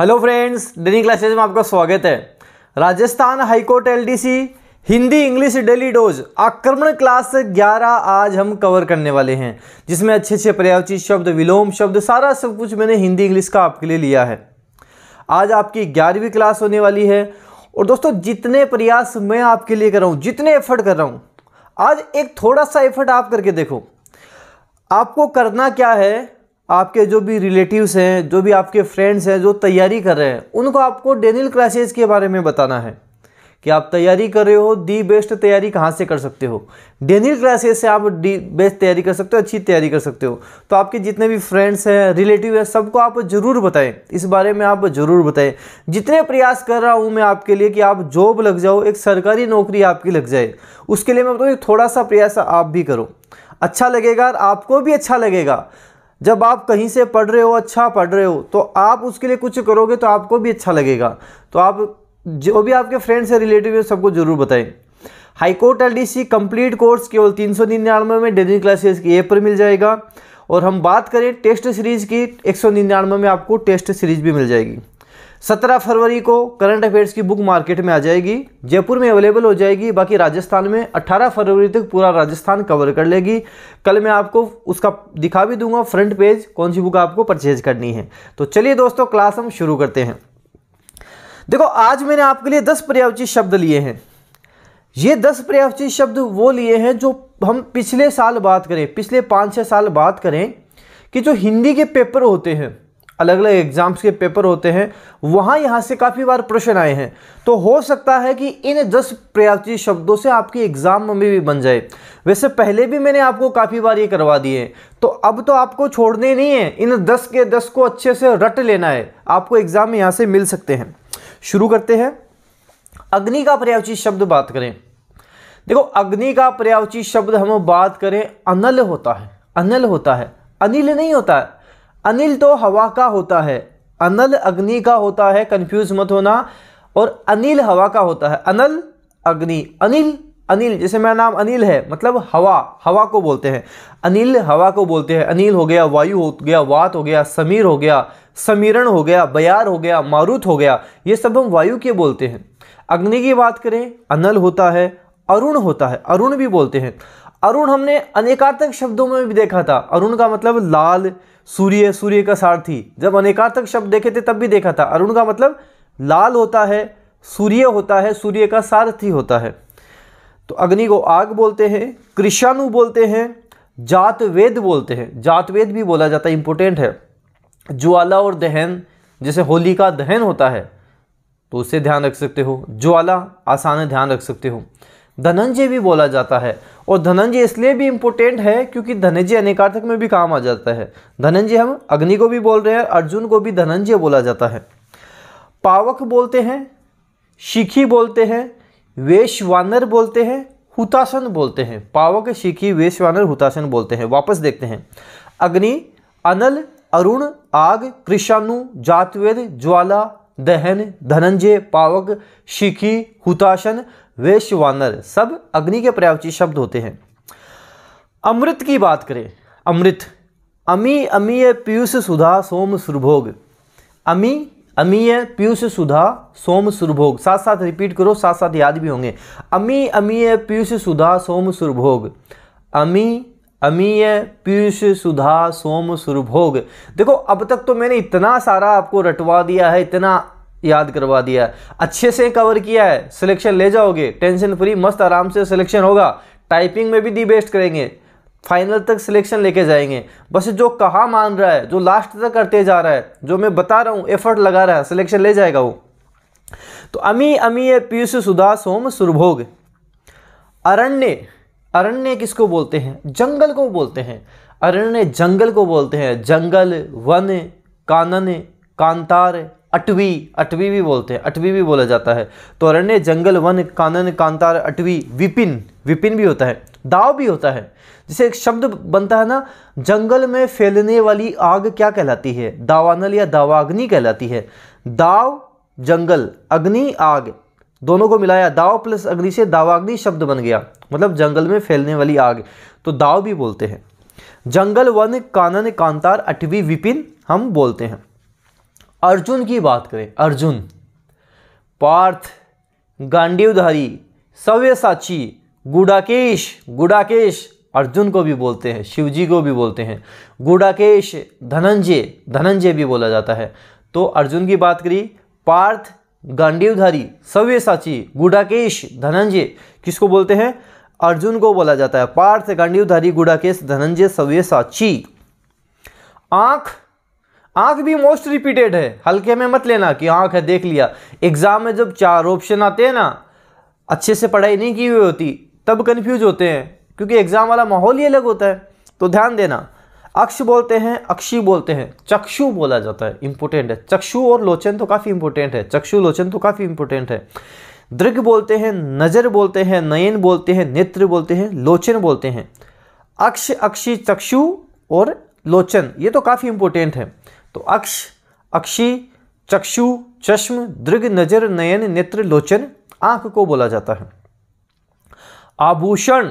hello friends daily classes में आपका स्वागत है Rajasthan high court LDC Hindi English daily dose आक्रमण क्लास 11 आज हम कवर करने वाले हैं जिसमें अच्छे अच्छे पर्यावचित शब्द विलोम शब्द सारा सब कुछ मैंने हिंदी इंग्लिश का आपके लिए लिया है आज आपकी ग्यारहवीं क्लास होने वाली है और दोस्तों जितने प्रयास मैं आपके लिए कर रहा हूँ जितने एफर्ट कर रहा हूँ आज एक थोड़ा सा एफर्ट आप करके देखो आपको करना क्या है आपके जो भी रिलेटिव्स हैं जो भी आपके फ्रेंड्स हैं जो तैयारी कर रहे हैं उनको आपको डेनियल क्राइसिस के बारे में बताना है कि आप तैयारी कर रहे हो दी बेस्ट तैयारी कहाँ से कर सकते हो डेनियल क्राइसिस से आप डी बेस्ट तैयारी कर सकते हो अच्छी तैयारी कर सकते हो तो आपके जितने भी फ्रेंड्स हैं रिलेटिव हैं सबको आप ज़रूर बताएं इस बारे में आप ज़रूर बताएं जितने प्रयास कर रहा हूँ मैं आपके लिए कि आप जॉब लग जाओ एक सरकारी नौकरी आपकी लग जाए उसके लिए मैं बताऊँ थोड़ा सा प्रयास आप भी करो अच्छा लगेगा और आपको भी अच्छा लगेगा जब आप कहीं से पढ़ रहे हो अच्छा पढ़ रहे हो तो आप उसके लिए कुछ करोगे तो आपको भी अच्छा लगेगा तो आप जो भी आपके फ्रेंड से रिलेटिव है सबको ज़रूर बताएं high court L D C complete course केवल तीन सौ निन्यानवे में डेली क्लासेस की ए पर मिल जाएगा और हम बात करें टेस्ट सीरीज़ की एक सौ निन्यानवे में आपको टेस्ट सीरीज़ भी मिल जाएगी 17 फरवरी को करंट अफेयर्स की बुक मार्केट में आ जाएगी जयपुर में अवेलेबल हो जाएगी बाकी राजस्थान में 18 फरवरी तक पूरा राजस्थान कवर कर लेगी कल मैं आपको उसका दिखा भी दूंगा फ्रंट पेज कौन सी बुक आपको परचेज करनी है तो चलिए दोस्तों क्लास हम शुरू करते हैं देखो आज मैंने आपके लिए दस पर्यावचित शब्द लिए हैं ये दस पर्यावचित शब्द वो लिए हैं जो हम पिछले साल बात करें पिछले पाँच छः साल बात करें कि जो हिंदी के पेपर होते हैं अलग अलग एग्ज़ाम्स के पेपर होते हैं वहाँ यहाँ से काफ़ी बार प्रश्न आए हैं तो हो सकता है कि इन दस प्रयाची शब्दों से आपकी एग्ज़ाम में भी बन जाए वैसे पहले भी मैंने आपको काफ़ी बार ये करवा दिए तो अब तो आपको छोड़ने नहीं है इन दस के दस को अच्छे से रट लेना है आपको एग्ज़ाम यहाँ से मिल सकते हैं शुरू करते हैं अग्नि का पर्यावची शब्द बात करें देखो अग्नि का पर्यावची शब्द हम बात करें अनल होता है अनल होता है अनिल नहीं होता है अनिल तो हवा का होता है अनल अग्नि का होता है कंफ्यूज मत होना और अनिल हवा का होता है अनल अग्नि अनिल अनिल जैसे मेरा नाम अनिल है मतलब हवा हवा को बोलते हैं अनिल हवा को बोलते हैं अनिल हो गया वायु हो गया वात हो गया समीर हो गया समीरण हो गया बयार हो गया मारुत हो गया ये सब हम वायु के बोलते हैं अग्नि की बात करें अनल होता है अरुण होता है अरुण भी बोलते हैं अरुण हमने अनेकार्थक शब्दों में भी देखा था अरुण का मतलब लाल सूर्य सूर्य का सारथी जब अनेकार्थक शब्द देखे थे तब भी देखा था अरुण का मतलब लाल होता है सूर्य होता है सूर्य का सारथी होता है तो अग्नि को आग बोलते हैं कृषाणु बोलते हैं जातवेद बोलते हैं जातवेद भी बोला जाता है इंपॉर्टेंट है ज्वाला और दहन जैसे होली का दहन होता है तो उसे ध्यान रख सकते हो ज्वाला आसान है ध्यान रख सकते हो धनंजय भी बोला जाता है और धनंजय इसलिए भी इम्पोर्टेंट है क्योंकि धनंजय अनेकार्थक में भी काम आ जाता है धनंजय हम अग्नि को भी बोल रहे हैं अर्जुन को भी धनंजय बोला जाता है पावक बोलते हैं शिखी बोलते हैं वेशवानर बोलते हैं हुतासन बोलते हैं पावक शिखी वेशवानर हुतासन बोलते हैं वापस देखते हैं अग्नि अनल अरुण आग कृषाणु जातवेद ज्वाला दहन धनंजय पावक शिखी हुतासन वेश वानर सब अग्नि के पर्यावची शब्द होते हैं अमृत की बात करें अमृत अमी अमीय पीयूष सुधा सोम सुरभोग अमी अमीय पीयूष सुधा सोम सुरभोग साथ साथ रिपीट करो साथ साथ याद भी होंगे अमी अमीय पीयूष सुधा सोम सुरभोग अमी अमीय पीयूष सुधा सोम सुरभोग देखो अब तक तो मैंने इतना सारा आपको रटवा दिया है इतना याद करवा दिया है अच्छे से कवर किया है सिलेक्शन ले जाओगे टेंशन फ्री मस्त आराम से सिलेक्शन होगा टाइपिंग में भी दी बेस्ट करेंगे फाइनल तक सिलेक्शन लेके जाएंगे बस जो कहा मान रहा है जो लास्ट तक करते जा रहा है जो मैं बता रहा हूँ एफर्ट लगा रहा है सिलेक्शन ले जाएगा वो तो अमी अमी पीयूष सुधा सोम सुरभोग अरण्य अरण्य किसको बोलते हैं जंगल को बोलते हैं अरण्य जंगल को बोलते हैं जंगल वन कानन कांतार अटवी अटवी भी बोलते हैं अटवी भी बोला जाता है तो अरण्य जंगल वन कानन कांतार अटवी विपिन विपिन भी होता है दाव भी होता है जिसे एक शब्द बनता है ना जंगल में फैलने वाली आग क्या कहलाती है दावानल या दावाग्नि कहलाती है दाव जंगल अग्नि आग दोनों को मिलाया दाव प्लस अग्नि से दावाग्नि शब्द बन गया मतलब जंगल में फैलने वाली आग तो दाव भी बोलते हैं जंगल वन कानन कांतार अटवी विपिन हम बोलते हैं अर्जुन की बात करें अर्जुन पार्थ गांडीवधारी सव्य साक्षी गुड़ाकेश गुड़ाकेश अर्जुन को भी बोलते हैं शिवजी को भी बोलते हैं गुड़ाकेश धनंजय धनंजय भी बोला जाता है तो अर्जुन की बात करी पार्थ गांडीवधारी सव्य साची गुड़ाकेश धनंजय किसको बोलते हैं अर्जुन को बोला जाता है पार्थ गांडीवधारी गुड़ाकेश धनंजय सव्य साची आंख आंख भी मोस्ट रिपीटेड है हल्के में मत लेना कि आंख है देख लिया एग्ज़ाम में जब चार ऑप्शन आते हैं ना अच्छे से पढ़ाई नहीं की हुई होती तब कन्फ्यूज होते हैं क्योंकि एग्ज़ाम वाला माहौल ही अलग होता है तो ध्यान देना अक्ष बोलते हैं अक्षी बोलते हैं चक्षु बोला जाता है इंपोर्टेंट है चक्षु और लोचन तो काफ़ी इंपोर्टेंट है चक्षु लोचन तो काफ़ी इंपोर्टेंट है दृग बोलते हैं नज़र बोलते हैं नयन बोलते हैं नेत्र बोलते हैं लोचन बोलते हैं अक्ष अक्षी चक्षु और लोचन ये तो काफ़ी इंपोर्टेंट है तो अक्ष अक्षी चक्षु चश्म दृग नजर नयन नेत्र लोचन आंख को बोला जाता है आभूषण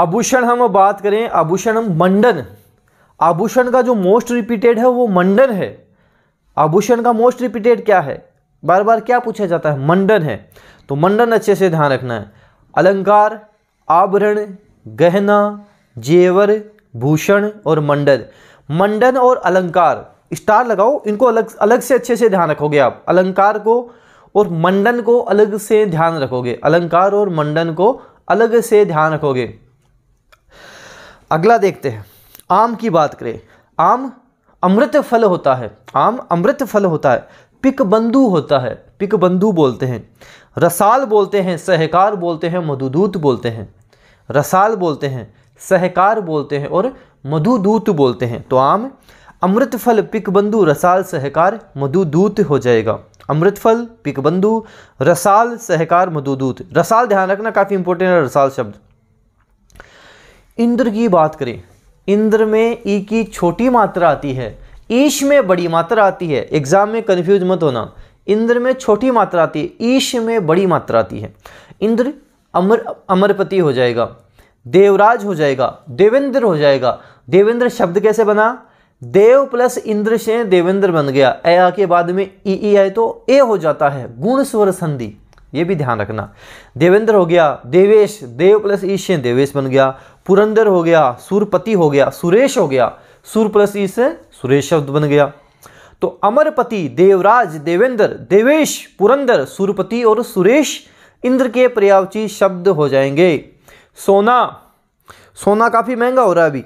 आभूषण हम बात करें आभूषण हम मंडन आभूषण का जो मोस्ट रिपीटेड है वो मंडन है आभूषण का मोस्ट रिपीटेड क्या है बार बार क्या पूछा जाता है मंडन है तो मंडन अच्छे से ध्यान रखना है अलंकार आभरण गहना जेवर भूषण और मंडन मंडन और अलंकार स्टार लगाओ इनको अलग अलग से अच्छे से ध्यान रखोगे आप अलंकार को और मंडन को अलग से ध्यान रखोगे अलंकार और मंडन को अलग से ध्यान रखोगे अगला देखते हैं आम की बात करें आम अमृत फल होता है आम अमृत फल होता है पिकबंधु होता है पिकबंधु बोलते हैं रसाल बोलते हैं सहकार बोलते हैं मधुदूत बोलते हैं रसाल बोलते हैं सहकार बोलते हैं और मधुदूत बोलते हैं तो आम अमृत फल पिकबंधु रसाल सहकार मधुदूत हो जाएगा अमृत फल पिकबंधु रसाल सहकार मधुदूत रसाल ध्यान रखना काफ़ी इंपॉर्टेंट है रसाल शब्द इंद्र की बात करें इंद्र में ई की छोटी मात्रा आती है ईश में बड़ी मात्रा आती है एग्जाम में कन्फ्यूज मत होना इंद्र में छोटी मात्रा आती है ईश में बड़ी मात्रा आती है इंद्र अमर अमरपति हो जाएगा देवराज हो जाएगा देवेंद्र हो जाएगा देवेंद्र शब्द कैसे बना देव प्लस इंद्र से देवेंद्र बन गया ए आ के बाद में ई ई आए तो ए हो जाता है गुण स्वर संधि ये भी ध्यान रखना देवेंद्र हो गया देवेश देव प्लस ई से देवेश बन गया पुरंदर हो गया सूरपति हो गया सुरेश हो गया सूर प्लस ई से सुरेश शब्द बन गया तो अमरपति देवराज देवेंद्र देवेश पुरंदर सूरपति और सुरेश इंद्र के पर्यावची शब्द हो जाएंगे सोना सोना काफ़ी महंगा हो रहा है अभी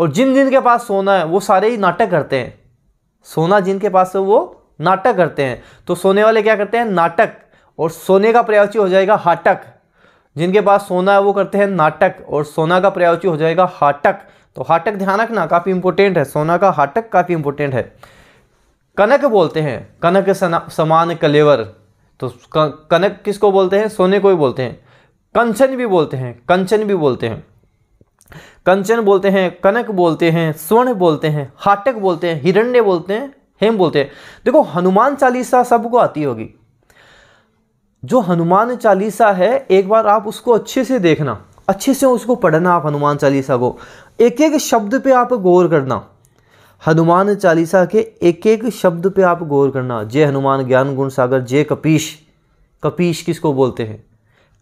और जिन जिन के पास सोना है वो सारे ही नाटक करते हैं सोना जिनके पास है वो नाटक करते हैं तो सोने वाले क्या करते हैं नाटक और सोने का प्रयावची हो जाएगा हाटक जिनके पास सोना है वो करते हैं नाटक और सोना का प्रयावची हो जाएगा हाटक तो हाटक ध्यान रखना काफ़ी इंपॉर्टेंट है सोना का हाटक काफ़ी इंपॉर्टेंट है कनक बोलते हैं कनक समान कलेवर तो कनक किसको बोलते हैं सोने को ही बोलते हैं कंचन भी बोलते हैं कंचन भी बोलते हैं कंचन बोलते हैं कनक बोलते हैं स्वर्ण बोलते हैं हाटक बोलते हैं हिरण्य बोलते हैं हेम बोलते हैं देखो हनुमान चालीसा सबको आती होगी जो हनुमान चालीसा है एक बार आप उसको अच्छे से देखना अच्छे से उसको पढ़ना आप हनुमान चालीसा को एक एक शब्द पे आप गौर करना हनुमान चालीसा के एक एक शब्द पे आप गौर करना जय हनुमान ज्ञान गुण सागर जय कपीश कपीश किसको बोलते हैं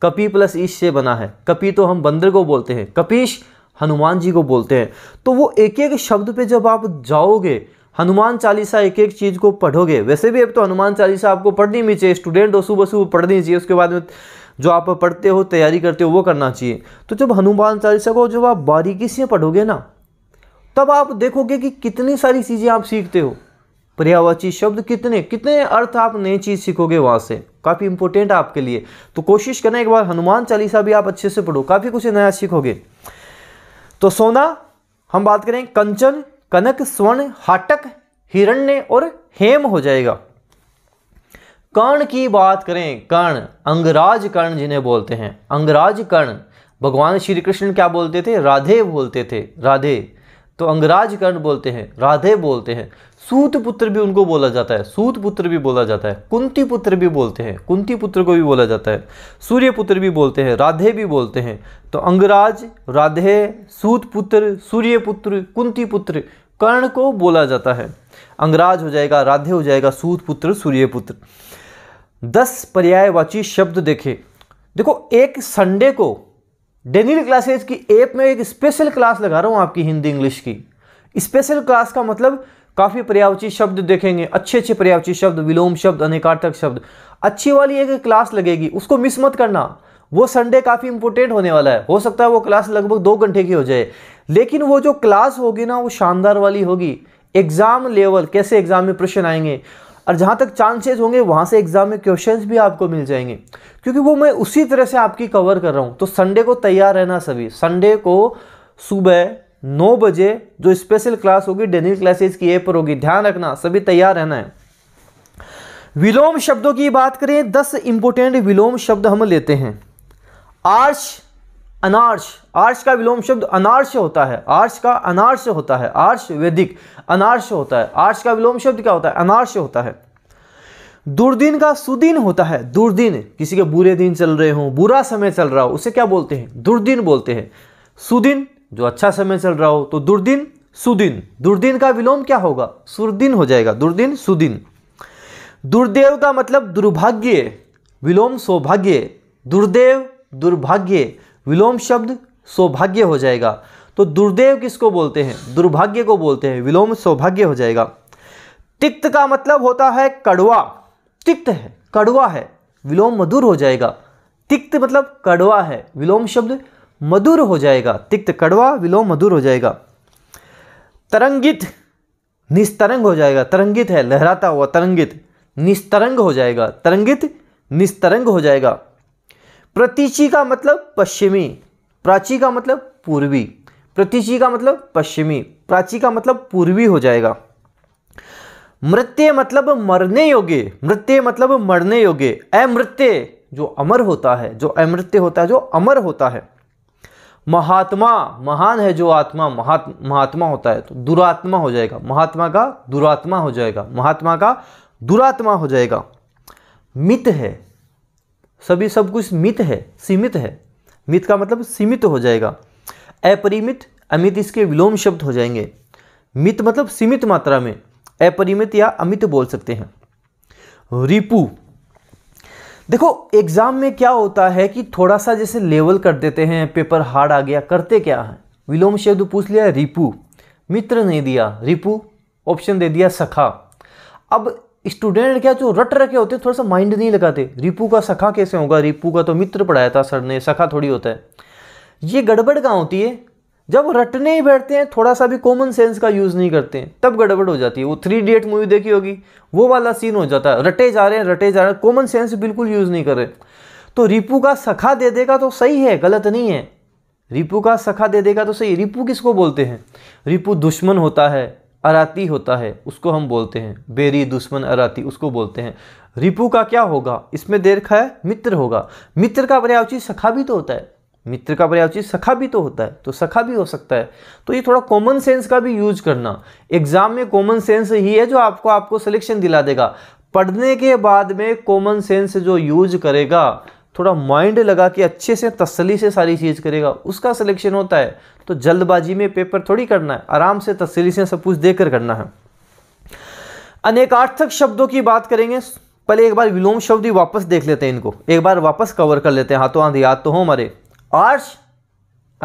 कपी प्लस ईश से बना है कपी तो हम बंदर को बोलते हैं कपीश हनुमान जी को बोलते हैं तो वो एक एक शब्द पे जब आप जाओगे हनुमान चालीसा एक एक चीज़ को पढ़ोगे वैसे भी अब तो हनुमान चालीसा आपको पढ़नी भी चाहिए स्टूडेंट हो सुबह सुबह पढ़नी चाहिए उसके बाद में जो आप पढ़ते हो तैयारी करते हो वो करना चाहिए तो जब हनुमान चालीसा को जब आप बारीकी से पढ़ोगे ना तब आप देखोगे कि कितनी सारी चीज़ें आप सीखते हो पर्यावाची शब्द कितने कितने अर्थ आप नई चीज़ सीखोगे वहाँ से काफ़ी इंपॉर्टेंट आपके लिए तो कोशिश करें एक बार हनुमान चालीसा भी आप अच्छे से पढ़ो काफ़ी कुछ नया सीखोगे तो सोना हम बात करें कंचन कनक स्वर्ण हाटक हिरण्य और हेम हो जाएगा कर्ण की बात करें कर्ण अंगराज कर्ण जिन्हें बोलते हैं अंगराज कर्ण भगवान श्री कृष्ण क्या बोलते थे राधे बोलते थे राधे तो अंगराज कर्ण बोलते हैं राधे बोलते हैं सूत पुत्र भी उनको बोला जाता है सूत पुत्र भी बोला जाता है कुंती पुत्र भी बोलते हैं कुंती पुत्र को भी बोला जाता है सूर्य पुत्र भी बोलते हैं राधे भी बोलते हैं तो अंगराज राधे सूत पुत्र सूर्य पुत्र कुंती पुत्र कर्ण को बोला जाता है अंगराज हो जाएगा राधे हो जाएगा सूत पुत्र सूर्य पुत्र दस पर्यायवाची शब्द देखे देखो एक संडे को डेनिल क्लासेज की ऐप में एक स्पेशल क्लास लगा रहा हूँ आपकी हिंदी इंग्लिश की स्पेशल क्लास का मतलब काफ़ी पर्यावची शब्द देखेंगे अच्छे अच्छे पर्यावची शब्द विलोम शब्द अनेकार्थक शब्द अच्छी वाली एक क्लास लगेगी उसको मिस मत करना वो संडे काफ़ी इंपोर्टेंट होने वाला है हो सकता है वो क्लास लगभग दो घंटे की हो जाए लेकिन वो जो क्लास होगी ना वो शानदार वाली होगी एग्ज़ाम लेवल कैसे एग्ज़ाम में प्रश्न आएंगे और जहाँ तक चांसेस होंगे वहाँ से एग्ज़ाम में क्वेश्चंस भी आपको मिल जाएंगे क्योंकि वो मैं उसी तरह से आपकी कवर कर रहा हूँ तो संडे को तैयार रहना सभी संडे को सुबह नौ बजे जो स्पेशल क्लास होगी डेनिल क्लासेस की ए पर होगी ध्यान रखना सभी तैयार रहना है विलोम शब्दों की बात करें दस इंपोर्टेंट विलोम शब्द हम लेते हैं आर्श अनार्श आर्श का विलोम शब्द अनार्श होता है आर्श का अनार्श होता है आर्श वैदिक अनार्श होता है आर्श का विलोम शब्द क्या होता है अनार्श होता है दुर्दिन का सुदिन होता है दुर्दिन किसी के बुरे दिन चल रहे हो बुरा समय चल रहा हो उसे क्या बोलते हैं दुर्दिन बोलते हैं सुदिन जो अच्छा समय चल रहा हो तो दुर्दिन सुदिन दुर्दिन का विलोम क्या होगा सुरदिन हो जाएगा दुर्दिन सुदिन दुर्देव का मतलब दुर्भाग्य विलोम सौभाग्य दुर्देव दुर्भाग्य विलोम शब्द सौभाग्य हो जाएगा तो दुर्देव किसको बोलते हैं दुर्भाग्य को बोलते हैं विलोम सौभाग्य हो जाएगा तिक्त का मतलब होता है कड़वा तिक्त है कड़वा है विलोम मधुर हो जाएगा तिक्त मतलब कड़वा है विलोम शब्द मधुर हो जाएगा तिक्त कड़वा विलोम मधुर हो जाएगा तरंगित निस्तरंग हो जाएगा तरंगित है लहराता हुआ तरंगित निस्तरंग हो जाएगा तरंगित निस्तरंग हो जाएगा प्रतीची का मतलब पश्चिमी प्राची का मतलब पूर्वी प्रतीची का मतलब पश्चिमी प्राची का मतलब पूर्वी हो जाएगा मृत्य मतलब मरने योग्य मृत्य मतलब मरने योग्य अमृत्य जो अमर होता है जो अमृत्य होता है जो अमर होता है महात्मा महान है जो आत्मा महात्मा महात्मा होता है तो दुरात्मा हो जाएगा महात्मा का दुरात्मा हो जाएगा महात्मा का दुरात्मा हो जाएगा मित है सभी सब कुछ मित है सीमित है मित का मतलब सीमित हो जाएगा अपरिमित अमित इसके विलोम शब्द हो जाएंगे मित मतलब सीमित मात्रा में अपरिमित या अमित बोल सकते हैं रिपु देखो एग्ज़ाम में क्या होता है कि थोड़ा सा जैसे लेवल कर देते हैं पेपर हार्ड आ गया करते क्या है विलोम शब्द पूछ लिया रिपु मित्र नहीं दिया रिपु ऑप्शन दे दिया सखा अब स्टूडेंट क्या जो रट रखे होते थोड़ा सा माइंड नहीं लगाते रिपू का सखा कैसे होगा रिपू का तो मित्र पढ़ाया था सर ने सखा थोड़ी होता है ये गड़बड़ कहाँ होती है जब रटने ही बैठते हैं थोड़ा सा भी कॉमन सेंस का यूज़ नहीं करते हैं तब गड़बड़ हो जाती है वो थ्री इडियट मूवी देखी होगी वो वाला सीन हो जाता है रटे जा रहे हैं रटे जा रहे हैं कॉमन सेंस बिल्कुल यूज़ नहीं कर रहे तो रिपू का सखा दे देगा तो सही है गलत नहीं है रिपू का सखा दे देगा तो सही रिपू किसको बोलते हैं रिपू दुश्मन होता है अराती होता है उसको हम बोलते हैं बेरी दुश्मन अराती उसको बोलते हैं रिपु का क्या होगा इसमें देर है मित्र होगा मित्र का पर्यावची सखा भी तो होता है मित्र का पर्यावची सखा भी तो होता है तो सखा भी हो सकता है तो ये थोड़ा कॉमन सेंस का भी यूज करना एग्जाम में कॉमन सेंस ही है जो आपको आपको सिलेक्शन दिला देगा पढ़ने के बाद में कॉमन सेंस जो यूज करेगा थोड़ा माइंड लगा के अच्छे से तसली से सारी चीज़ करेगा उसका सिलेक्शन होता है तो जल्दबाजी में पेपर थोड़ी करना है आराम से तसली से सब कुछ देख कर करना है अनेकार्थक शब्दों की बात करेंगे पहले एक बार विलोम शब्द ही वापस देख लेते हैं इनको एक बार वापस कवर कर लेते हैं हाथों हाथ याद तो हो हमारे आर्श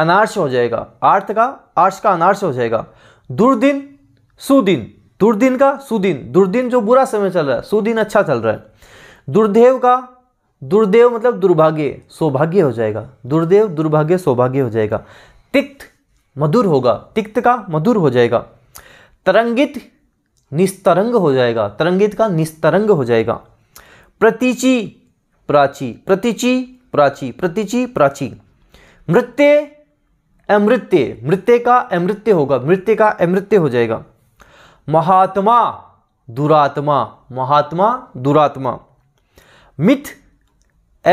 अनार्श हो जाएगा आर्थ का आर्श का अनार्श हो जाएगा दुर्दिन सुदिन दुर्दिन का सुदिन दुर्दिन जो बुरा समय चल रहा है सुदिन अच्छा चल रहा है दुर्देव का दुर्देव मतलब दुर्भाग्य सौभाग्य हो जाएगा दुर्देव दुर्भाग्य सौभाग्य हो जाएगा तिक्त मधुर होगा तिक्त का मधुर हो जाएगा तरंगित निस्तरंग हो जाएगा तरंगित का निस्तरंग हो जाएगा प्रतीचि प्राची प्रतीचि प्राची प्रतीचि प्राची मृत्य अमृत्य मृत्य का अमृत्य होगा मृत्य का अमृत्य हो जाएगा महात्मा दुरात्मा महात्मा दुरात्मा मिथ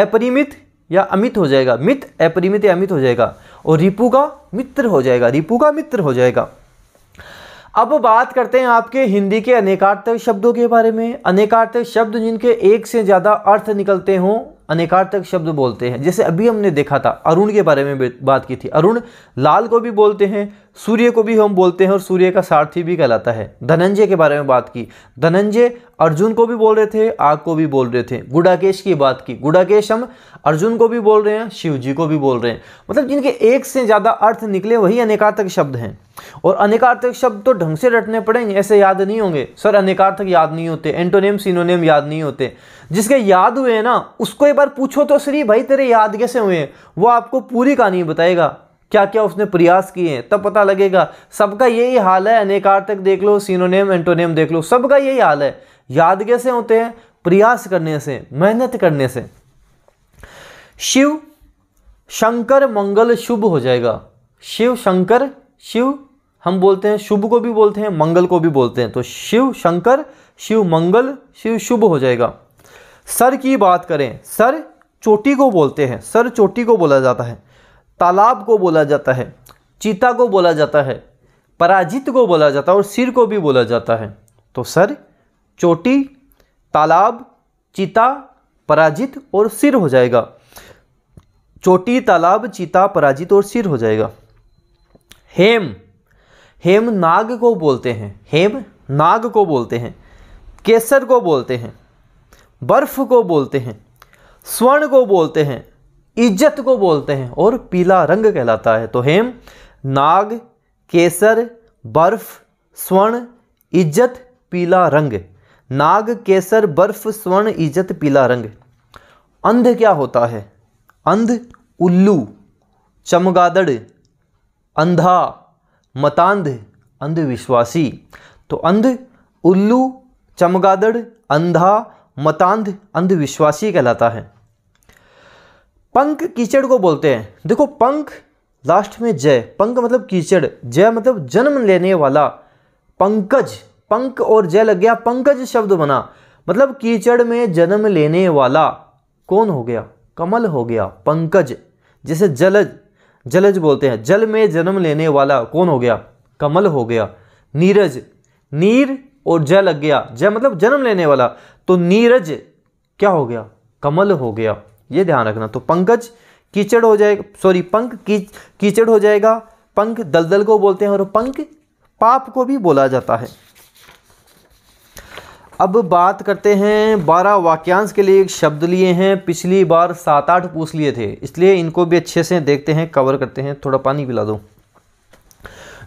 अपरिमित या अमित हो जाएगा मित अपरिमित या अमित हो जाएगा और रिपु का मित्र हो जाएगा रिपु का मित्र हो जाएगा अब बात करते हैं आपके हिंदी के अनेकार्थक शब्दों के बारे में अनेकार्थक शब्द जिनके एक से ज़्यादा अर्थ निकलते हों अनेकार्थक शब्द बोलते हैं जैसे अभी हमने देखा था अरुण के बारे में बात की थी अरुण लाल को भी बोलते हैं सूर्य को भी हम बोलते हैं और सूर्य का सारथी भी कहलाता है धनंजय के बारे में बात की धनंजय अर्जुन को भी बोल रहे थे आग को भी बोल रहे थे गुड़ाकेश की बात की गुड़ाकेश हम अर्जुन को भी बोल रहे हैं शिव जी को भी बोल रहे हैं मतलब जिनके एक से ज़्यादा अर्थ निकले वही अनेकार्थक शब्द हैं और अनेकार्थक शब्द तो ढंग से रटने पड़ेंगे ऐसे याद नहीं होंगे सर अनेकार्थक याद नहीं होते एंटोनेम सिनोनेम याद नहीं होते जिसके याद हुए हैं ना उसको एक बार पूछो तो श्री भाई तेरे याद कैसे हुए हैं वो आपको पूरी कहानी बताएगा क्या क्या उसने प्रयास किए हैं तब पता लगेगा सबका यही हाल है अनेकार्थक देख लो सीनोनेम एंटोनेम देख लो सबका यही हाल है याद कैसे होते हैं प्रयास करने से मेहनत करने से शिव शंकर मंगल शुभ हो जाएगा शिव शंकर शिव हम बोलते हैं शुभ को भी बोलते हैं मंगल को भी बोलते हैं तो शिव शंकर शिव मंगल शिव शुभ हो जाएगा सर की बात करें सर चोटी को बोलते हैं सर चोटी को बोला जाता है तालाब को बोला जाता है चीता को बोला जाता है पराजित को बोला जाता है और सिर को भी बोला जाता है तो सर चोटी तालाब चीता पराजित और सिर हो जाएगा चोटी तालाब चीता पराजित और सिर हो जाएगा हेम हेम नाग को बोलते हैं हेम नाग को बोलते हैं केसर को बोलते हैं बर्फ को बोलते हैं स्वर्ण को बोलते हैं इज्जत को बोलते हैं और पीला रंग कहलाता है तो हेम नाग केसर बर्फ स्वर्ण इज्जत पीला रंग नाग केसर बर्फ स्वर्ण इज्जत पीला रंग अंध क्या होता है अंध उल्लू चमगादड़ अंधा मतांध अंधविश्वासी तो अंध उल्लू चमगादड़ अंधा मतांध अंधविश्वासी कहलाता है पंख कीचड़ को बोलते हैं देखो पंख लास्ट में जय पंख मतलब कीचड़ जय मतलब जन्म लेने वाला पंकज पंख और जय लग गया पंकज शब्द बना मतलब कीचड़ में जन्म लेने वाला कौन हो गया कमल हो गया पंकज जिसे जलज जलज बोलते हैं जल में जन्म लेने वाला कौन हो गया कमल हो गया नीरज नीर और जय लग गया जय मतलब जन्म लेने वाला तो नीरज क्या हो गया कमल हो गया ये ध्यान रखना तो पंकज कीचड़ हो जाएगा सॉरी पंख की, कीचड़ हो जाएगा पंख दलदल को बोलते हैं और पंख पाप को भी बोला जाता है अब बात करते हैं बारह वाक्यांश के लिए एक शब्द लिए हैं पिछली बार सात आठ पूछ लिए थे इसलिए इनको भी अच्छे से देखते हैं कवर करते हैं थोड़ा पानी पिला दो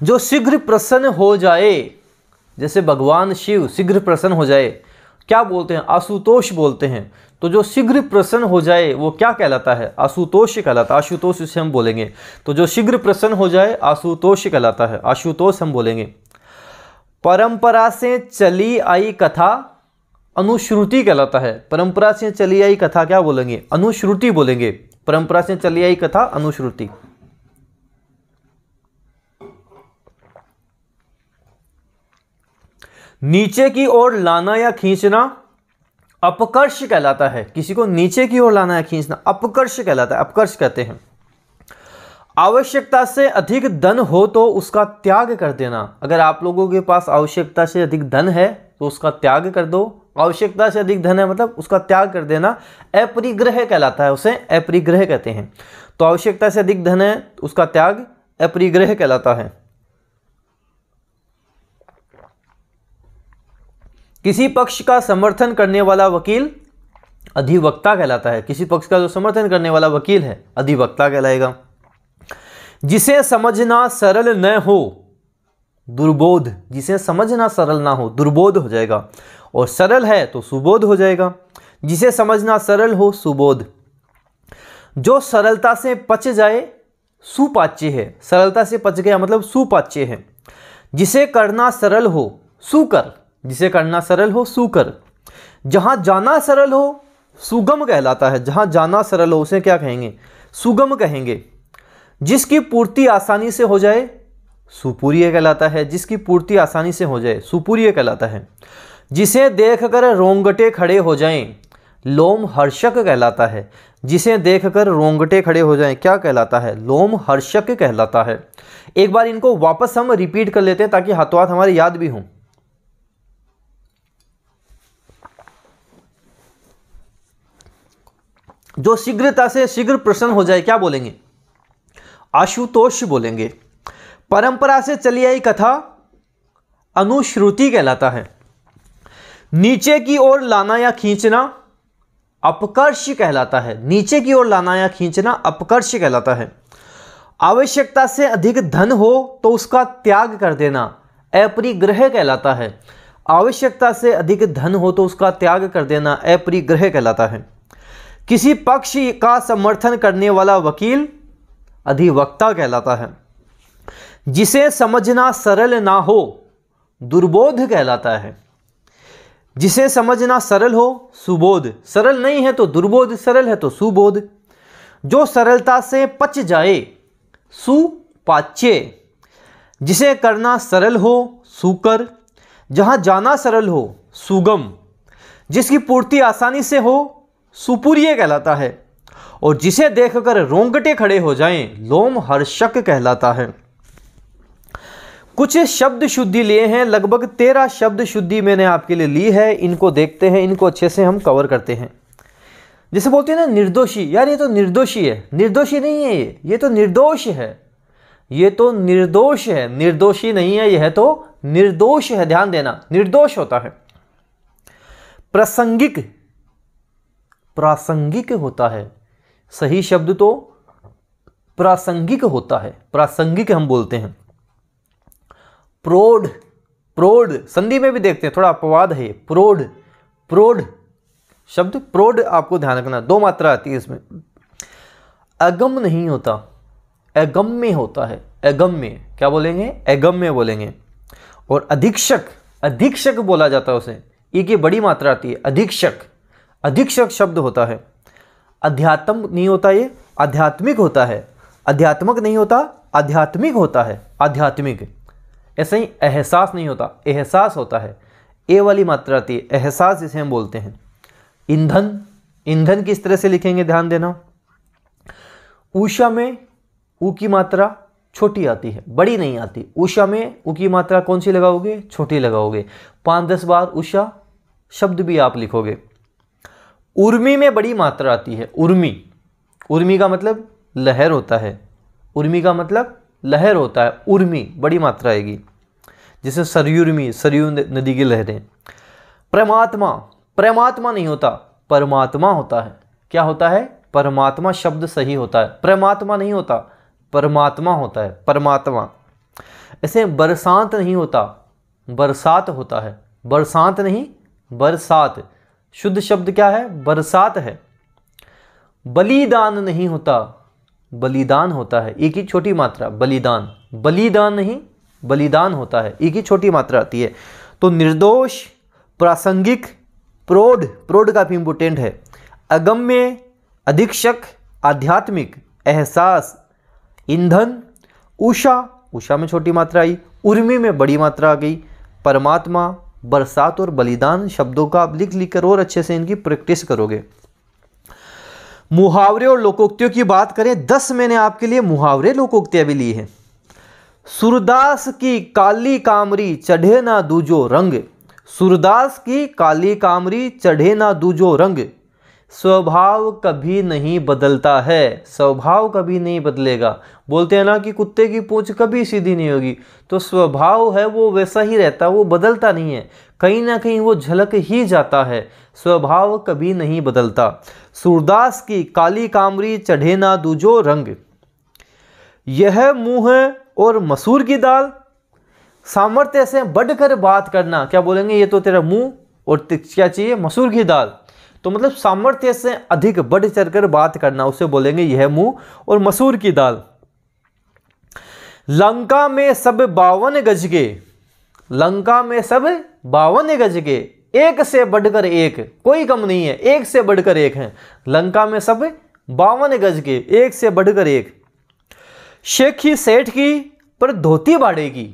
जो शीघ्र प्रसन्न हो जाए जैसे भगवान शिव शीघ्र प्रसन्न हो जाए क्या बोलते हैं आशुतोष बोलते हैं तो जो शीघ्र प्रसन्न हो जाए वो क्या कहलाता है आशुतोष कहलाता है आशुतोष इसे हम बोलेंगे तो जो शीघ्र प्रसन्न हो जाए आशुतोष कहलाता है आशुतोष हम बोलेंगे परंपरा से चली आई कथा अनुश्रुति कहलाता है परंपरा से चली आई कथा क्या बोलेंगे अनुश्रुति बोलेंगे परंपरा से चली आई कथा अनुश्रुति नीचे की ओर लाना या खींचना अपकर्ष कहलाता है किसी को नीचे की ओर लाना या खींचना अपकर्ष कहलाता है अपकर्ष कहते हैं आवश्यकता से अधिक धन हो तो उसका त्याग कर देना अगर आप लोगों के पास आवश्यकता से अधिक धन है तो उसका त्याग कर दो आवश्यकता से अधिक धन है मतलब उसका त्याग कर देना अपरिग्रह कहलाता है उसे अपरिग्रह कहते हैं तो आवश्यकता से अधिक धन है तो उसका त्याग अपरिग्रह कहलाता है किसी पक्ष का समर्थन करने वाला वकील अधिवक्ता कहलाता है किसी पक्ष का जो समर्थन करने वाला वकील है अधिवक्ता कहलाएगा जिसे समझना सरल न हो दुर्बोध जिसे समझना सरल ना हो दुर्बोध हो जाएगा और सरल है तो सुबोध हो जाएगा जिसे समझना सरल हो सुबोध जो सरलता से पच जाए सुपाच्य है सरलता से पच गया मतलब सुपाच्य है जिसे करना सरल हो सुकर जिसे करना सरल हो सुकर जहाँ जाना सरल हो सुगम कहलाता है जहाँ जाना सरल हो उसे क्या कहेंगे सुगम कहेंगे जिसकी पूर्ति आसानी से हो जाए सुपूर्य कहलाता है जिसकी पूर्ति आसानी से हो जाए सुपूर्य कहलाता है जिसे देखकर रोंगटे खड़े हो जाएं लोम हर्षक कहलाता है जिसे देखकर रोंगटे खड़े हो जाएं क्या कहलाता है लोम हर्षक कहलाता है एक बार इनको वापस हम रिपीट कर लेते हैं ताकि हाथों हाथ हमारे याद भी हों जो शीघ्रता से शीघ्र प्रसन्न हो जाए क्या बोलेंगे आशुतोष बोलेंगे परंपरा से चली आई कथा अनुश्रुति कहलाता है नीचे की ओर लाना या खींचना अपकर्ष कहलाता है नीचे की ओर लाना या खींचना अपकर्ष कहलाता है आवश्यकता से अधिक धन हो तो उसका त्याग कर देना अपरिग्रह कहलाता है आवश्यकता से अधिक धन हो तो उसका त्याग कर देना अपरिग्रह कहलाता है किसी पक्ष का समर्थन करने वाला वकील अधिवक्ता कहलाता है जिसे समझना सरल ना हो दुर्बोध कहलाता है जिसे समझना सरल हो सुबोध सरल नहीं है तो दुर्बोध सरल है तो सुबोध जो सरलता से पच जाए सुपाच्य जिसे करना सरल हो सुकर जहाँ जाना सरल हो सुगम जिसकी पूर्ति आसानी से हो सुपुरिय कहलाता है और जिसे देखकर रोंगटे खड़े हो जाएं लोम हर्षक कहलाता है कुछ शब्द शुद्धि लिए हैं लगभग तेरह शब्द शुद्धि मैंने आपके लिए ली है इनको देखते हैं इनको अच्छे से हम कवर करते हैं जैसे बोलते हैं ना निर्दोषी यार ये तो निर्दोषी है निर्दोषी नहीं है ये ये तो निर्दोष है ये तो निर्दोष है निर्दोषी नहीं है यह तो निर्दोष है ध्यान देना निर्दोष होता है प्रसंगिक प्रासंगिक होता है सही शब्द तो प्रासंगिक होता है प्रासंगिक हम बोलते हैं प्रोढ़ प्रोढ़ संधि में भी देखते हैं थोड़ा अपवाद है प्रोढ़ प्रोढ़ शब्द प्रोढ़ आपको ध्यान रखना दो मात्रा आती है इसमें अगम नहीं होता एगम में होता है एगम में क्या बोलेंगे एगम में बोलेंगे और अधीक्षक अधीक्षक बोला जाता है उसे ई की बड़ी मात्रा आती है अधीक्षक अधीक्षक शब्द होता है अध्यात्म नहीं होता ये आध्यात्मिक होता है अध्यात्मक नहीं होता आध्यात्मिक होता है आध्यात्मिक ऐसे ही एहसास नहीं होता एहसास होता है ए वाली मात्रा आती है एहसास जिसे हम बोलते हैं ईंधन ईंधन किस तरह से लिखेंगे ध्यान देना ऊषा में ऊ की मात्रा छोटी आती है बड़ी नहीं आती ऊषा में ऊ की मात्रा कौन सी लगाओगे छोटी लगाओगे पाँच दस बार ऊषा शब्द भी आप लिखोगे उर्मी में बड़ी मात्रा आती है उर्मी उर्मी का मतलब लहर होता है उर्मी का मतलब लहर होता है उर्मी बड़ी मात्रा आएगी जैसे सरयुर्मी सरयू नदी की लहरें परमात्मा परमात्मा नहीं होता परमात्मा होता है क्या होता है परमात्मा शब्द सही होता है परमात्मा नहीं होता परमात्मा होता है परमात्मा ऐसे बरसात नहीं होता बरसात होता है बरसात नहीं बरसात शुद्ध शब्द क्या है बरसात है बलिदान नहीं होता बलिदान होता है एक ही छोटी मात्रा बलिदान बलिदान नहीं बलिदान होता है एक ही छोटी मात्रा आती है तो निर्दोष प्रासंगिक प्रौढ़ प्रोढ़ का भी है अगम्य अधीक्षक आध्यात्मिक एहसास ईंधन उषा उषा में छोटी मात्रा आई उर्मी में बड़ी मात्रा आ गई परमात्मा बरसात और बलिदान शब्दों का आप लिख लिख कर और अच्छे से इनकी प्रैक्टिस करोगे मुहावरे और लोकोक्तियों की बात करें दस मैंने आपके लिए मुहावरे लोकोक्तियां भी ली हैं सुरदास की काली कामरी चढ़े ना दूजो रंग सुरदास की काली कामरी चढ़े ना दूजो रंग स्वभाव कभी नहीं बदलता है स्वभाव कभी नहीं बदलेगा बोलते हैं ना कि कुत्ते की पूंछ कभी सीधी नहीं होगी तो स्वभाव है वो वैसा ही रहता है वो बदलता नहीं है कहीं ना कहीं वो झलक ही जाता है स्वभाव कभी नहीं बदलता सूरदास की काली कामरी चढ़े ना दूजो रंग यह मुँह और मसूर की दाल सामर्थ्य से बढ़कर बात करना क्या बोलेंगे ये तो तेरा मुँह और क्या चाहिए मसूर की दाल तो मतलब सामर्थ्य से अधिक बढ़ चढ़कर बात करना उसे बोलेंगे यह मुंह और मसूर की दाल लंका में सब बावन गज के लंका में सब बावन गज के एक से बढ़कर एक कोई कम नहीं है एक से बढ़कर एक है लंका में सब बावन गज के एक से बढ़कर एक शेखी सेठ की पर धोती भाड़े की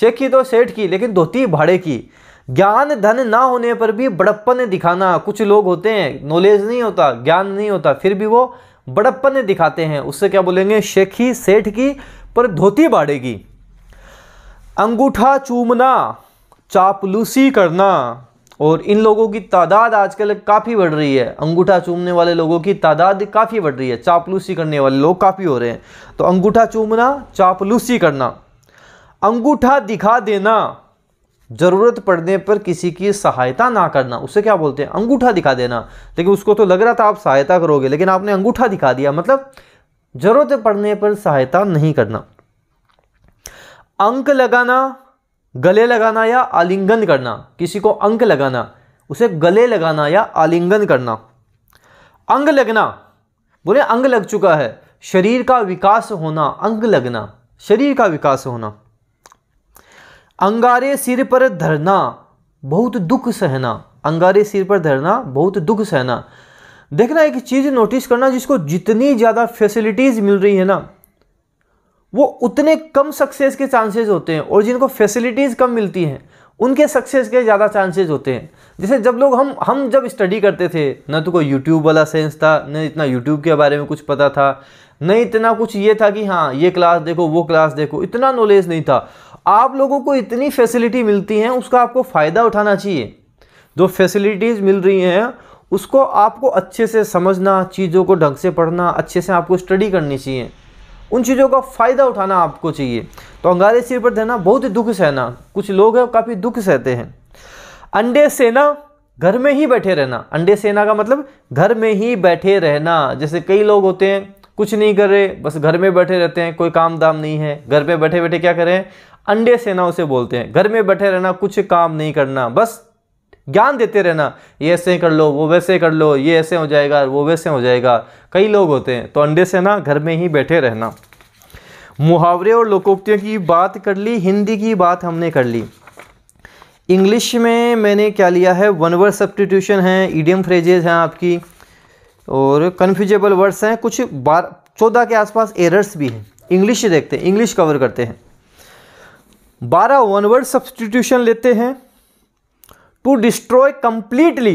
शेखी तो सेठ की लेकिन धोती भाड़े की ज्ञान धन ना होने पर भी बड़प्पन दिखाना कुछ लोग होते हैं नॉलेज नहीं होता ज्ञान नहीं होता फिर भी वो बड़प्पन दिखाते हैं उससे क्या बोलेंगे शेखी सेठ की पर धोती बाड़ेगी अंगूठा चूमना चापलूसी करना और इन लोगों की तादाद आजकल काफ़ी बढ़ रही है अंगूठा चूमने वाले लोगों की तादाद काफ़ी बढ़ रही है चापलूसी करने वाले लोग काफ़ी हो रहे हैं तो अंगूठा चूमना चापलूसी करना अंगूठा दिखा देना जरूरत पड़ने पर किसी की सहायता ना करना उसे क्या बोलते हैं अंगूठा दिखा देना लेकिन उसको तो लग रहा था आप सहायता करोगे लेकिन आपने अंगूठा दिखा दिया मतलब जरूरत पड़ने पर सहायता नहीं करना अंक लगाना गले लगाना या आलिंगन करना किसी को अंक लगाना उसे गले लगाना या आलिंगन करना अंग लगना बोले अंग लग चुका है शरीर का विकास होना अंग लगना शरीर का विकास होना अंगारे सिर पर धरना बहुत दुख सहना अंगारे सिर पर धरना बहुत दुख सहना देखना एक चीज़ नोटिस करना जिसको जितनी ज़्यादा फैसिलिटीज़ मिल रही है ना वो उतने कम सक्सेस के चांसेस होते हैं और जिनको फैसिलिटीज़ कम मिलती हैं उनके सक्सेस के ज़्यादा चांसेस होते हैं जैसे जब लोग हम हम जब स्टडी करते थे ना तो कोई यूट्यूब वाला सेंस था न इतना यूट्यूब के बारे में कुछ पता था न इतना कुछ ये था कि हाँ ये क्लास देखो वो क्लास देखो इतना नॉलेज नहीं था आप लोगों को इतनी फैसिलिटी मिलती हैं उसका आपको फ़ायदा उठाना चाहिए जो फैसिलिटीज़ मिल रही हैं उसको आपको अच्छे से समझना चीज़ों को ढंग से पढ़ना अच्छे से आपको स्टडी करनी चाहिए उन चीज़ों का फ़ायदा उठाना आपको चाहिए तो अंगारे सिर पर देना बहुत ही दुख सहना कुछ लोग हैं काफ़ी दुख सहते हैं अंडे सेना घर में ही बैठे रहना अंडे सेना का मतलब घर में ही बैठे रहना जैसे कई लोग होते हैं कुछ नहीं कर रहे बस घर में बैठे रहते हैं कोई काम दाम नहीं है घर पे बैठे बैठे क्या करें अंडे सेना उसे बोलते हैं घर में बैठे रहना कुछ काम नहीं करना बस ज्ञान देते रहना ये ऐसे कर लो वो वैसे कर लो ये ऐसे हो जाएगा वो वैसे हो जाएगा कई लोग होते हैं तो अंडे सेना घर में ही बैठे रहना मुहावरे और लोकोक्तियों की बात कर ली हिंदी की बात हमने कर ली इंग्लिश में मैंने क्या लिया है वन वर्ड सब्सटीट्यूशन है ईडियम फ्रेजेज हैं आपकी और कन्फ्यूजेबल वर्ड्स हैं कुछ बार चौदह के आसपास एरर्स भी हैं इंग्लिश देखते हैं इंग्लिश कवर करते हैं बारह वनवर्ड सब्सटीट्यूशन लेते हैं टू डिस्ट्रॉय कंप्लीटली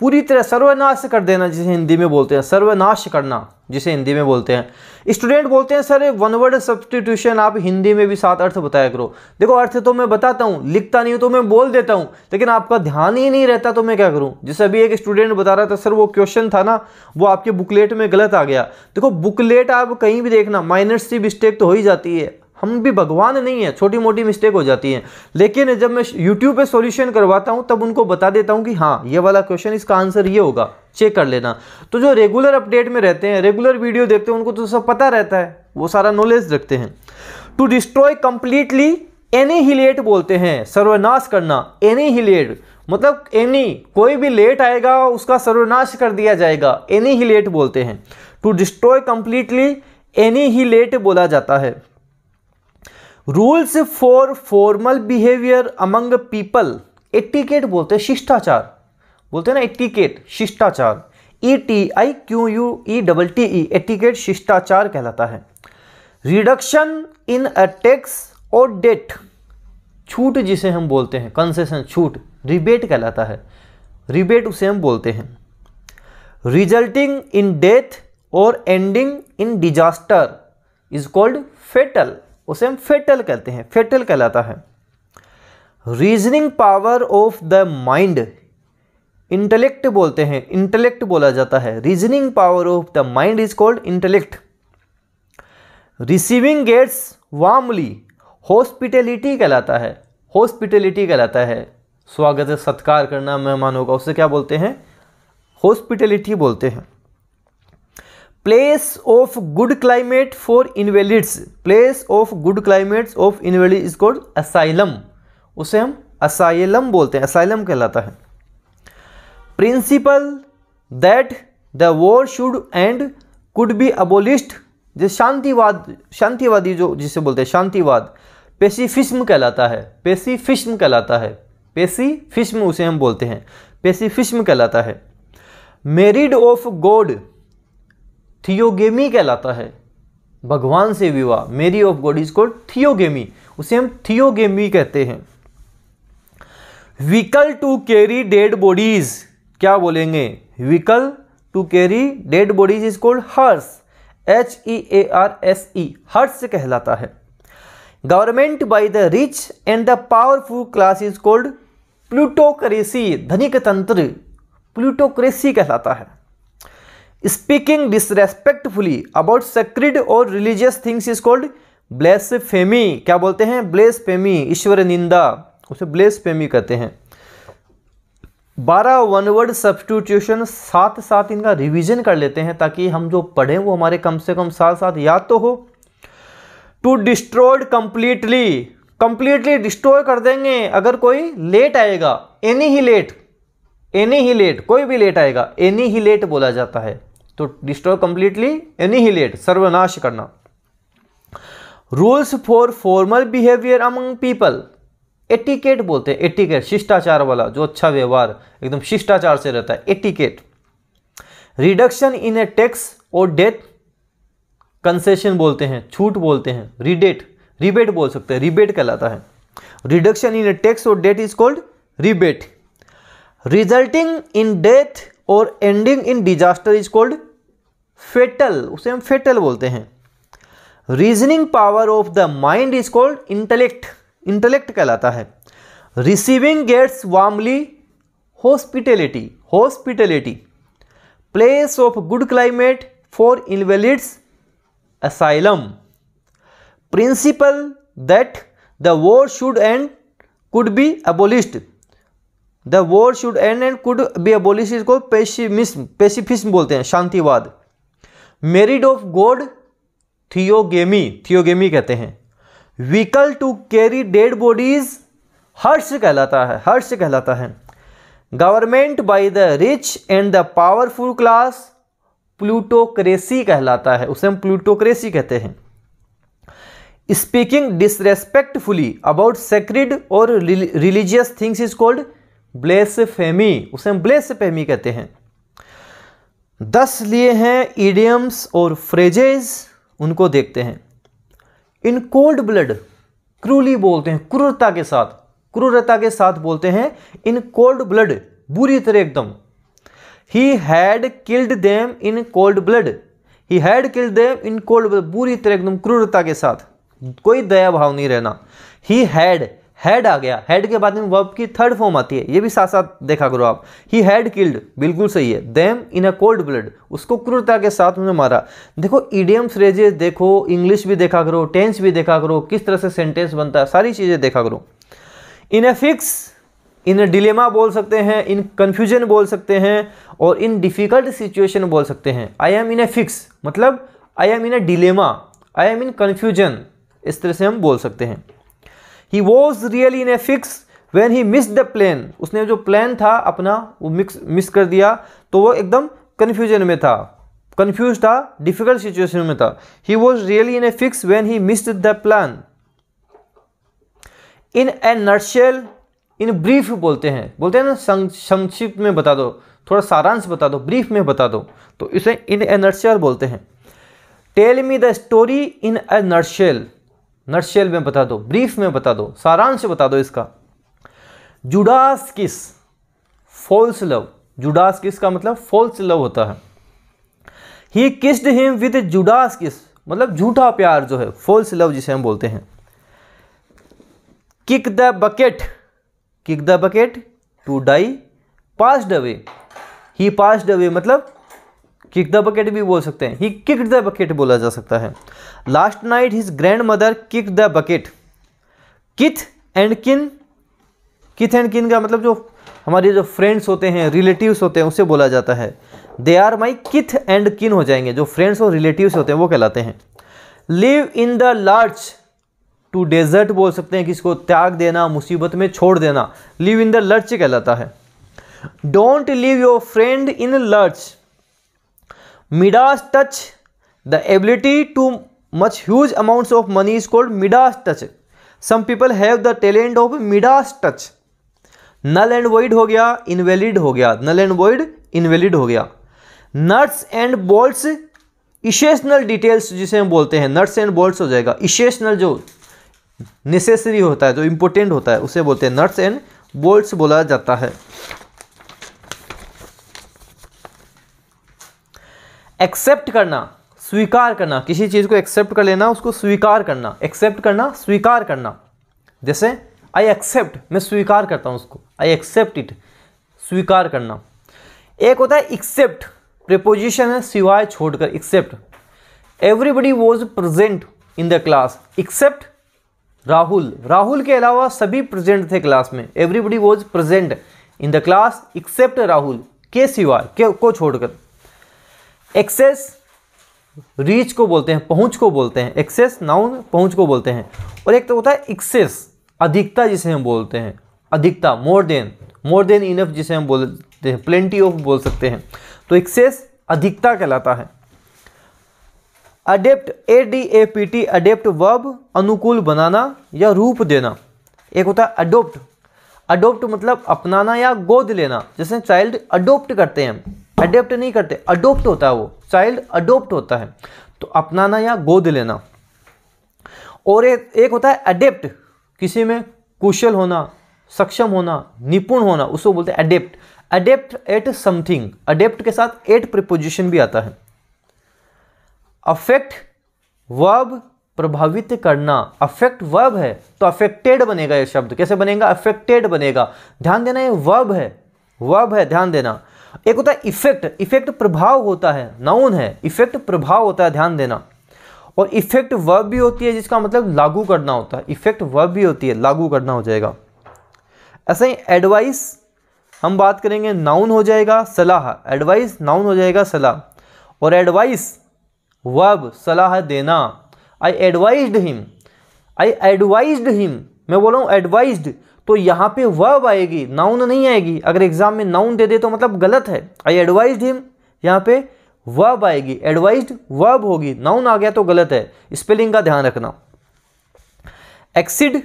पूरी तरह सर्वनाश कर देना जिसे हिंदी में बोलते हैं सर्वनाश करना जिसे हिंदी में बोलते हैं स्टूडेंट बोलते हैं सर वन वर्ड सब्सटीट्यूशन आप हिंदी में भी सात अर्थ बताया करो देखो अर्थ तो मैं बताता हूँ लिखता नहीं हूँ तो मैं बोल देता हूँ लेकिन आपका ध्यान ही नहीं रहता तो मैं क्या करूँ जैसे अभी एक स्टूडेंट बता रहा था सर वो क्वेश्चन था ना वो आपके बुकलेट में गलत आ गया देखो बुकलेट आप कहीं भी देखना माइनर सी मिस्टेक तो हो ही जाती है हम भी भगवान नहीं है छोटी मोटी मिस्टेक हो जाती है लेकिन जब मैं यूट्यूब पे सॉल्यूशन करवाता हूँ तब उनको बता देता हूँ कि हाँ ये वाला क्वेश्चन इसका आंसर ये होगा चेक कर लेना तो जो रेगुलर अपडेट में रहते हैं रेगुलर वीडियो देखते हैं उनको तो सब पता रहता है वो सारा नॉलेज रखते हैं to destroy completely annihilate बोलते हैं सर्वनाश करना एनी लेट मतलब एनी कोई भी लेट आएगा उसका सर्वनाश कर दिया जाएगा एनी लेट बोलते हैं to destroy completely annihilate बोला जाता है rules for formal behaviour among people etiquette बोलते हैं शिष्टाचार बोलते हैं ना एटिकेट शिष्टाचार E T I Q U E double T E etiquette शिष्टाचार कहलाता है रिडक्शन इन अ टैक्स और डेट छूट जिसे हम बोलते हैं कंसेशन छूट रिबेट कहलाता है रिबेट उसे हम बोलते हैं रिजल्टिंग इन डेथ और ending in disaster is called fatal उसे हम फेटल कहते हैं फेटल कहलाता है reasoning power of the mind intellect बोलते हैं इंटेलेक्ट बोला जाता है reasoning power of the mind is called intellect receiving guests warmly hospitality कहलाता है हॉस्पिटेलिटी कहलाता है स्वागत सत्कार करना मेहमानों का उसे क्या बोलते हैं हॉस्पिटेलिटी बोलते हैं place of good climate for invalids place of good climates of invalid is called asylum उसे हम असाइलम बोलते हैं असाइलम कहलाता है principle that the war should end could be abolished जिस शांतिवाद शांतिवादी जो जिसे बोलते हैं शांतिवाद पेसिफिश्म कहलाता है पेसिफिश्म कहलाता है पेसिफिश्म उसे हम बोलते हैं पेसिफिश्म कहलाता है मेरिड ऑफ गॉड थियोगेमी कहलाता है भगवान से विवाह marry of God is called theogamy उसे हम थियोगेमी कहते हैं विकल टू कैरी डेड बॉडीज क्या बोलेंगे vehicle to carry dead bodies is called hearse H E A R S E hearse कहलाता है government by the rich and the powerful class is called plutocracy धनिक तंत्र प्लूटोक्रेसी कहलाता है speaking disrespectfully about sacred और religious things is called फेमी क्या बोलते हैं ब्लेस फेमी ईश्वर निंदा उसे ब्लेस फेमी कहते हैं बारह वन वर्ड सब्सटीट्यूशन साथ साथ इनका रिवीजन कर लेते हैं ताकि हम जो पढ़ें वो हमारे कम से कम साथ साथ याद तो हो to destroyed completely completely destroy कर देंगे अगर कोई लेट आएगा annihilate annihilate कोई भी लेट आएगा एनी ही लेट बोला जाता है तो डिस्ट्रॉय कंप्लीटली एनिहिलेट सर्वनाश करना rules for formal behaviour among people etiquette बोलते हैं एटिकेट शिष्टाचार वाला जो अच्छा व्यवहार एकदम शिष्टाचार से रहता है etiquette reduction in a tax और डेथ कंसेशन बोलते हैं छूट बोलते हैं रिडेट रिबेट बोल सकते हैं रिबेट कहलाता है रिडक्शन इन ए टैक्स और debt is called rebate resulting in death और ending in disaster is called fatal उसे हम फेटल बोलते हैं reasoning power of the mind is called intellect intellect कहलाता है receiving guests warmly hospitality hospitality place of good climate for invalids asylum principle that the war should end could be abolished the war should end and could be abolished इसको pessimism pacifism बोलते हैं शांतिवाद married of God theogamy theogamy कहते हैं vehicle to carry dead bodies hearse कहलाता है hearse कहलाता है government by the rich and the powerful class plutocracy कहलाता है उसे हम प्लूटोक्रेसी कहते हैं स्पीकिंग डिसरेस्पेक्टफुली अबाउट सेक्रेड और रिलीजियस थिंग्स इज कॉल्ड फेमी उसे हम फेमी कहते हैं दस लिए हैं ईडियम्स और फ्रेजेज उनको देखते हैं इन कोल्ड ब्लड क्रूली बोलते हैं क्रूरता के साथ क्रूरता के साथ बोलते हैं इन कोल्ड ब्लड बुरी तरह एकदम he had killed them in cold blood he had killed them in cold blood बुरी तरह एकदम क्रूरता के साथ कोई दया भाव नहीं रहना ही हैड हैड आ गया हैड के बाद में वर्ब की थर्ड फॉर्म आती है ये भी साथ साथ देखा करो आप ही हैड किल्ड बिल्कुल सही है them in a cold blood उसको क्रूरता के साथ उन्हें मारा देखो ईडियम फ्रेजेस देखो इंग्लिश भी देखा करो टेंस भी देखा करो किस तरह से सेंटेंस बनता है सारी चीज़ें देखा करो इन ए फिक्स इन डिलेमा बोल सकते हैं इन कन्फ्यूजन बोल सकते हैं और इन डिफ़िकल्ट सिचुएशन बोल सकते हैं आई एम इन ए फिक्स मतलब I am in a dilemma I am in confusion इस तरह से हम बोल सकते हैं he was really in a fix when he miss the plan उसने जो प्लान था अपना वो मिक्स मिस कर दिया तो वो एकदम कन्फ्यूजन में था कन्फ्यूज था डिफिकल्ट सिचुएशन में था he was really in a fix when he missed the plan in a nutshell in brief बोलते हैं बोलते हैं ना संक्षिप्त में बता दो थोड़ा सारांश बता दो ब्रीफ में बता दो तो इसे इन ए नर्शेल बोलते हैं tell me the story in a nutshell nutshell में बता दो ब्रीफ में बता दो सारांश बता दो इसका जुडास किस फॉल्स लव जुडास किस का मतलब फॉल्स लव होता है he kissed him with Judas kiss मतलब झूठा प्यार जो है फॉल्स लव जिसे हम बोलते हैं kick the bucket kick the bucket to die passed away he passed away मतलब किक द बकेट भी बोल सकते हैं ही किक द बकेट बोला जा सकता है last night his grandmother kick the bucket kith and kin kith and किन का मतलब जो हमारे जो फ्रेंड्स होते हैं रिलेटिव्स होते हैं उसे बोला जाता है दे आर माई किथ एंड किन हो जाएंगे जो फ्रेंड्स और रिलेटिव्स होते हैं वो कहलाते हैं leave in the lurch to desert बोल सकते हैं किसको त्याग देना मुसीबत में छोड़ देना लिव इन द लर्च कहलाता है don't leave your friend in lurch Midas touch the ability to much huge amounts of money is called Midas touch some people have the talent of Midas touch null and void हो गया invalid हो गया नल and void invalid हो गया nuts and bolts essential details जिसे हम बोलते हैं नट्स एंड बोल्ट्स हो जाएगा इशेशनल जो नेसेसरी होता है जो इंपॉर्टेंट होता है उसे बोलते हैं नट्स एंड बोल्ट्स बोला जाता है एक्सेप्ट करना स्वीकार करना किसी चीज़ को एक्सेप्ट कर लेना उसको स्वीकार करना एक्सेप्ट करना स्वीकार करना जैसे आई एक्सेप्ट मैं स्वीकार करता हूँ उसको आई एक्सेप्ट इट स्वीकार करना एक होता है एक्सेप्ट प्रपोजिशन है सिवाय छोड़कर except everybody was present in the class except Rahul Rahul के अलावा सभी प्रेजेंट थे क्लास में everybody was present in the class except Rahul के सिवाय के को छोड़कर एक्सेस रीच को बोलते हैं पहुंच को बोलते हैं एक्सेस नाउन पहुंच को बोलते हैं और एक तो होता है एक्सेस अधिकता जिसे हम बोलते हैं अधिकता more than more than enough जिसे हम बोलते हैं प्लेंटी ऑफ बोल सकते हैं तो एक्सेस अधिकता कहलाता है adapt A D A P T adapt verb अनुकूल बनाना या रूप देना एक होता है अडोप्ट अडोप्ट मतलब अपनाना या गोद लेना जैसे चाइल्ड अडोप्ट करते हैं अडेप्ट नहीं करते अडोप्ट होता है वो चाइल्ड अडोप्ट होता है तो अपनाना या गोद लेना और एक एक होता है अडेप्ट किसी में कुशल होना सक्षम होना निपुण होना उसको बोलते हैं adapt adapt at something adapt के साथ एट प्रिपोजिशन भी आता है अफेक्ट वर्ब प्रभावित करना अफेक्ट वर्ब है तो अफेक्टेड बनेगा ये शब्द कैसे बनेगा अफेक्टेड बनेगा ध्यान देना ये वर्ब है वर्ब है ध्यान देना एक होता है इफेक्ट इफेक्ट प्रभाव होता है नाउन है इफेक्ट प्रभाव होता है ध्यान देना और इफेक्ट वर्ब भी होती है जिसका मतलब लागू करना होता है इफेक्ट वर्ब भी होती है लागू करना हो जाएगा ऐसे ही एडवाइस हम बात करेंगे नाउन हो जाएगा सलाह एडवाइस नाउन हो जाएगा सलाह और एडवाइस वर्ब सलाह देना I advise him I advise him मैं बोल रहा हूँ एडवाइज तो यहाँ पे वर्ब आएगी नाउन नहीं आएगी अगर एग्जाम में नाउन दे दे तो मतलब गलत है आई एडवाइज हिम यहाँ पे वर्ब आएगी एडवाइज वर्ब होगी नाउन आ गया तो गलत है स्पेलिंग का ध्यान रखना एक्सिड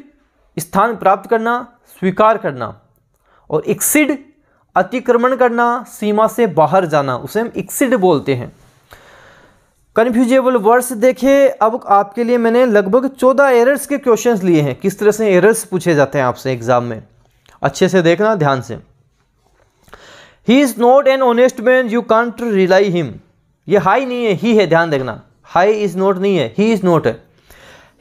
स्थान प्राप्त करना स्वीकार करना और एक्सिड अतिक्रमण करना सीमा से बाहर जाना उसे हम एक्सिड बोलते हैं कन्फ्यूजेबल वर्ड्स देखे अब आपके लिए मैंने लगभग चौदह एरर्स के क्वेश्चंस लिए हैं किस तरह से एरर्स पूछे जाते हैं आपसे एग्जाम में अच्छे से देखना ध्यान से he is not an honest man you can't rely him ये हाई नहीं है ही है ध्यान देखना हाई इज़ नॉट नहीं है ही इज़ नॉट है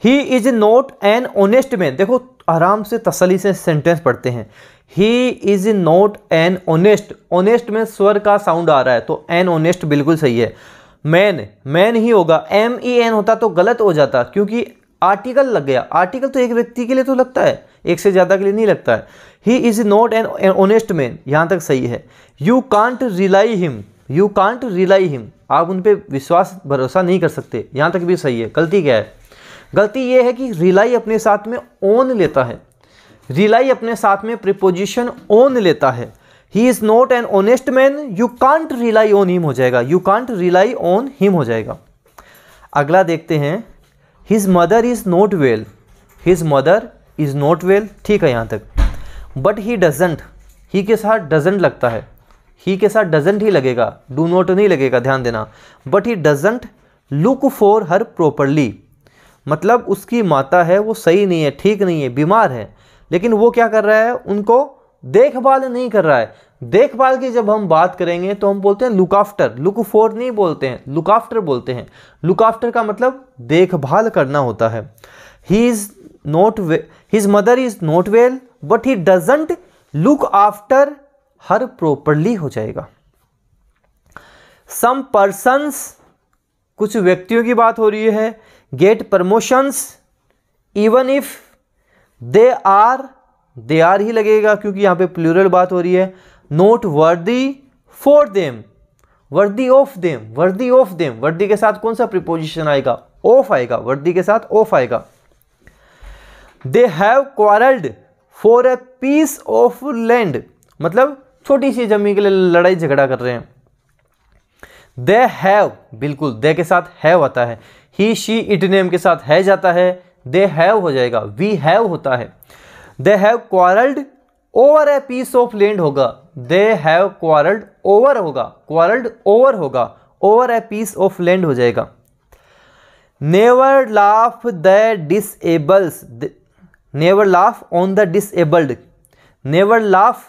he is not an honest man देखो आराम से तसली से सेंटेंस पढ़ते हैं he is not an honest honest में स्वर का साउंड आ रहा है तो एन ऑनेस्ट बिल्कुल सही है मैन मैन ही होगा एम ई एन होता तो गलत हो जाता क्योंकि आर्टिकल लग गया आर्टिकल तो एक व्यक्ति के लिए तो लगता है एक से ज़्यादा के लिए नहीं लगता है he is not an honest man यहाँ तक सही है you can't rely him you can't rely him आप उन पर विश्वास भरोसा नहीं कर सकते यहाँ तक भी सही है गलती क्या है गलती ये है कि रिलाई अपने साथ में ओन लेता है रिलाई अपने साथ में प्रिपोजिशन ओन लेता है he is not an honest man you can't rely on him हो जाएगा you can't rely on him हो जाएगा अगला देखते हैं his mother is not well his mother is not well ठीक है यहाँ तक बट ही डजेंट ही के साथ डजेंट लगता है ही के साथ डजेंट ही लगेगा डू नॉट नहीं लगेगा ध्यान देना but he doesn't look for her properly मतलब उसकी माता है वो सही नहीं है ठीक नहीं है बीमार है लेकिन वो क्या कर रहा है उनको देखभाल नहीं कर रहा है देखभाल की जब हम बात करेंगे तो हम बोलते हैं लुकाफ्टर लुक फोर नहीं बोलते हैं लुकाफ्टर बोलते हैं लुकाफ्टर का मतलब देखभाल करना होता है he is not his mother is not well but he doesn't look after her properly हो जाएगा सम पर्सनस कुछ व्यक्तियों की बात हो रही है get promotions even if they are they are ही लगेगा क्योंकि यहाँ पे प्लूरल बात हो रही है not worthy for them worthy of them worthy of them worthy के साथ कौन सा प्रिपोजिशन आएगा ऑफ आएगा वर्दी के साथ ऑफ आएगा they have quarrelled for a piece of land मतलब छोटी सी जमीन के लिए लड़ाई झगड़ा कर रहे हैं दे हैव बिल्कुल दे के साथ हैव आता है ही शी इट नेम के साथ है जाता है दे हैव हो जाएगा वी हैव होता है they have quarrelled over a piece of land होगा दे हैव क्वारल्ड ओवर होगा क्वारल्ड ओवर होगा over a piece of land हो जाएगा never laugh the disables never laugh on the disabled never laugh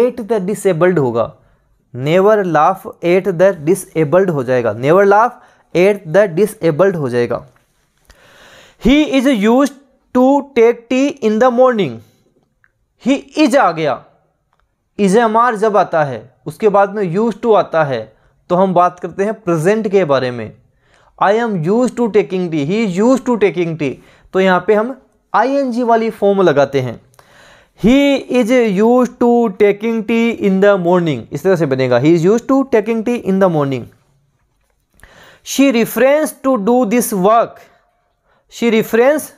at the disabled होगा never laugh at the disabled हो जाएगा never laugh at the disabled हो जाएगा he is use to take tea in the morning he is आ गया is Emaar जब आता है उसके बाद में यूज टू आता है तो हम बात करते हैं प्रेजेंट के बारे में I am use to taking tea he is use to taking tea तो यहाँ पे हम आई एन जी वाली फॉर्म लगाते हैं he is use to taking tea in the morning इस तरह से बनेगा he is use to taking tea in the morning she refrains to do this work she refrains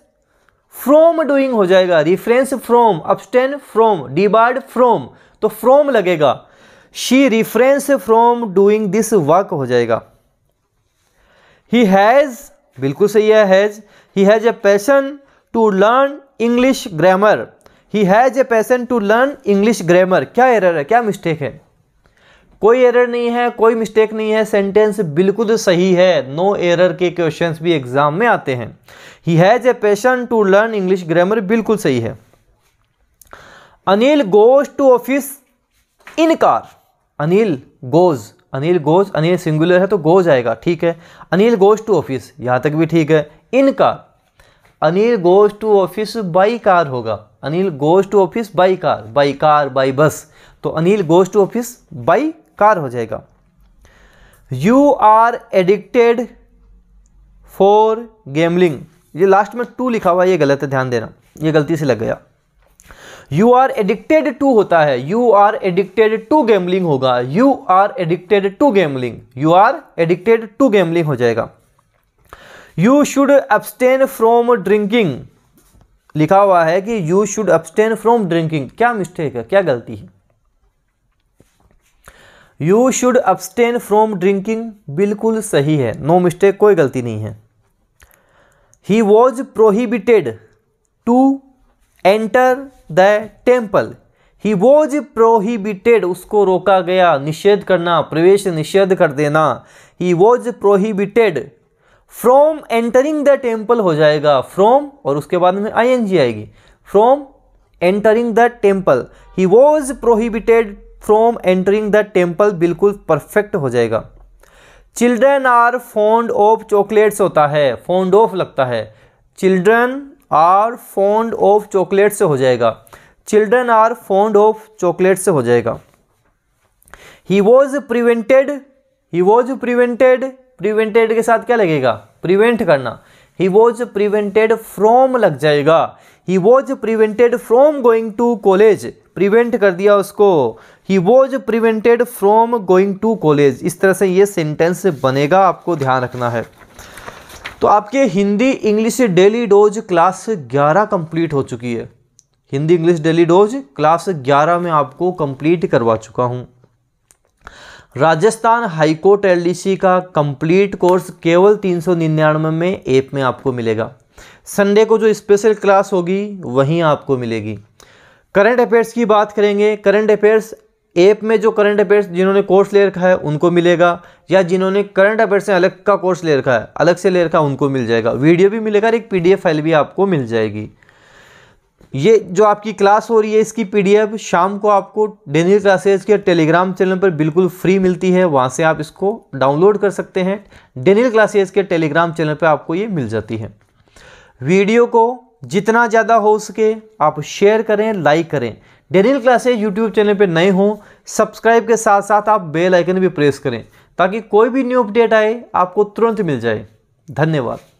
from doing हो जाएगा refrains from abstain from debarred from तो from लगेगा she refrains from doing this work हो जाएगा he has बिल्कुल सही है has he has a passion to learn English grammar he has a passion to learn English grammar क्या error है क्या मिस्टेक है कोई एरर नहीं है कोई मिस्टेक नहीं है सेंटेंस बिल्कुल सही है नो एरर के क्वेश्चंस भी एग्जाम में आते हैं he has a passion to learn English grammar बिल्कुल सही है Anil goes to office in car Anil goes Anil goes Anil singular है तो गोज आएगा ठीक है अनिल गोज टू ऑफिस यहां तक भी ठीक है in car Anil goes to office by car होगा Anil goes to office by car by car by bus तो Anil goes to office by car हो जाएगा you are addicted for gambling ये लास्ट में टू लिखा हुआ है ये गलत है ध्यान देना ये गलती से लग गया यू आर एडिक्टेड टू होता है you are addicted to gambling होगा you are addicted to gambling you are addicted to gambling हो जाएगा you should abstain from drinking लिखा हुआ है कि you should abstain from drinking क्या मिस्टेक है क्या गलती है you should abstain from drinking बिल्कुल सही है नो no मिस्टेक कोई गलती नहीं है he was prohibited to enter the temple he was prohibited उसको रोका गया निषेध करना प्रवेश निषेध कर देना he was prohibited from entering the temple हो जाएगा फ्रॉम और उसके बाद में आई एन जी आएगी from entering the temple he was prohibited from entering the temple बिल्कुल परफेक्ट हो जाएगा children are fond of chocolates होता है फोन्ड ऑफ लगता है children are fond of chocolates हो जाएगा children are fond of chocolate से हो जाएगा he was prevented he was prevented prevented के साथ क्या लगेगा प्रिवेंट करना ही वॉज प्रिवेंटेड फ्रॉम लग जाएगा he was prevented from going to college prevent कर दिया उसको he was prevented from going to college इस तरह से ये सेंटेंस बनेगा आपको ध्यान रखना है तो आपके Hindi English daily dose class 11 complete हो चुकी है Hindi English daily dose class 11 में आपको कंप्लीट करवा चुका हूँ राजस्थान हाईकोर्ट सी का कंप्लीट कोर्स केवल तीन सौ निन्यानवे में ऐप में आपको मिलेगा संडे को जो स्पेशल क्लास होगी वहीं आपको मिलेगी करंट अफेयर्स की बात करेंगे करंट अफेयर्स ऐप में जो करंट अफेयर्स जिन्होंने कोर्स ले रखा है उनको मिलेगा या जिन्होंने करंट अफेयर्स में अलग का कोर्स ले रखा है अलग से ले रखा है उनको मिल जाएगा वीडियो भी मिलेगा और एक पीडीएफ फाइल भी आपको मिल जाएगी ये जो आपकी क्लास हो रही है इसकी पीडीएफ शाम को आपको डेनियल क्लासेज के टेलीग्राम चैनल पर बिल्कुल फ्री मिलती है वहाँ से आप इसको डाउनलोड कर सकते हैं डेनियल क्लासेज के टेलीग्राम चैनल पर आपको ये मिल जाती है वीडियो को जितना ज़्यादा हो सके आप शेयर करें लाइक करें डेनियल क्लासेज यूट्यूब चैनल पर नए हों सब्सक्राइब के साथ साथ आप बेल आइकन भी प्रेस करें ताकि कोई भी न्यू अपडेट आए आपको तुरंत मिल जाए धन्यवाद